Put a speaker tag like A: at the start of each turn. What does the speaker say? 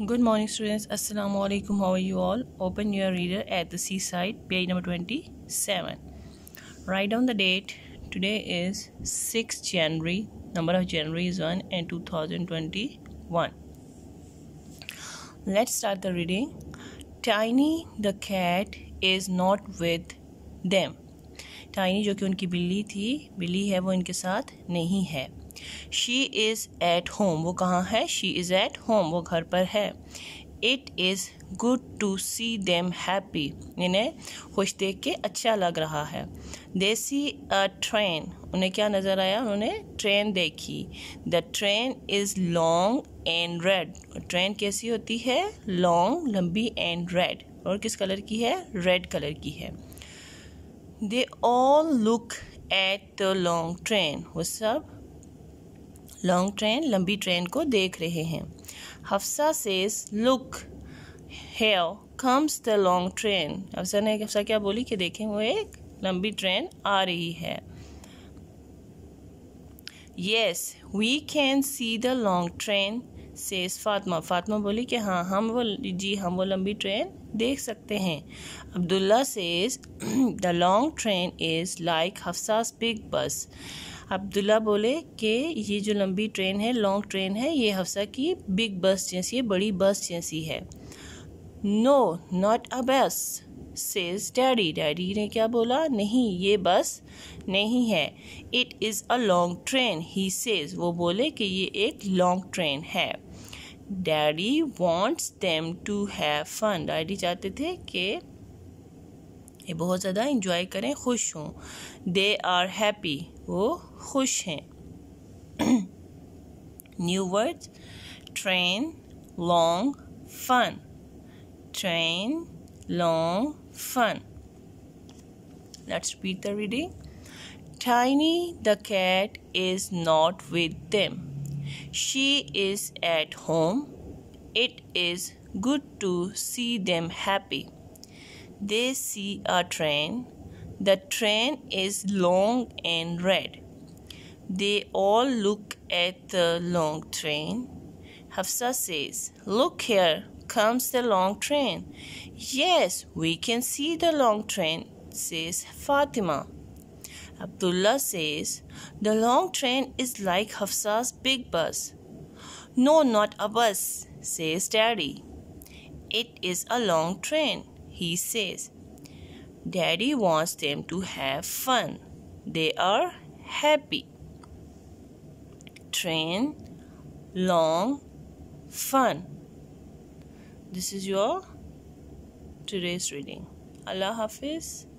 A: Good morning students अस्सलाम वालेकुम how are you all open your reader at the sea side page number twenty seven write down the date today is six January number of January is one and two thousand twenty one let's start the reading Tiny the cat is not with them Tiny जो कि उनकी बिल्ली थी बिल्ली है वो इनके साथ नहीं है शी इज़ एट होम वो कहाँ है शी इज़ एट होम वो घर पर है it is good to see them happy इन्हें खुश देख के अच्छा लग रहा है दे सी अ ट्रेन उन्हें क्या नज़र आया उन्होंने ट्रेन देखी the train is long and red train कैसी होती है लॉन्ग लंबी एंड रेड और किस कलर की है रेड कलर की है they all look at the long train वो सब लॉन्ग ट्रेन लंबी ट्रेन को देख रहे हैं Hafsa says look here comes the long train Hafsa ने हफ्सा क्या बोली कि देखें वो एक लंबी ट्रेन आ रही है yes we can see the long train says Fatma Fatma बोली कि हाँ हम वो जी हम वो लंबी ट्रेन देख सकते हैं Abdullah says the long train is like Hafsa's big bus Abdullah बोले कि ये जो लंबी ट्रेन है लॉन्ग ट्रेन है ये हफ्सा की बिग बस जैसी है बड़ी बस जैसी है नो नॉट अ बस सेज डैडी डैडी ने क्या बोला नहीं ये बस नहीं है it is a long train he says वो बोले कि ये एक लॉन्ग ट्रेन है daddy wants them to have fun daddy चाहते थे कि ये बहुत ज़्यादा इंजॉय करें खुश हों दे आर हैप्पी वो खुश हैं new words train long fun train, long, fun. Let's repeat the reading. Tiny the cat is not with them. She is at home. It is good to see them happy. they see a train. The train is long and red. They all look at the long train. Hafsa says, Look here, comes the long train. Yes, we can see the long train, says Fatima. Abdullah says, The long train is like Hafsa's big bus. No, not a bus, says Daddy. It is a long train he says. Daddy wants them to have fun. They are happy. Train, long, fun. This is your today's reading. Allah Hafiz.